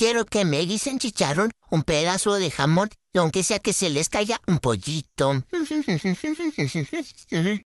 quiero que me se chicharrón, un pedazo de jamón, y aunque sea que se les caiga un pollito.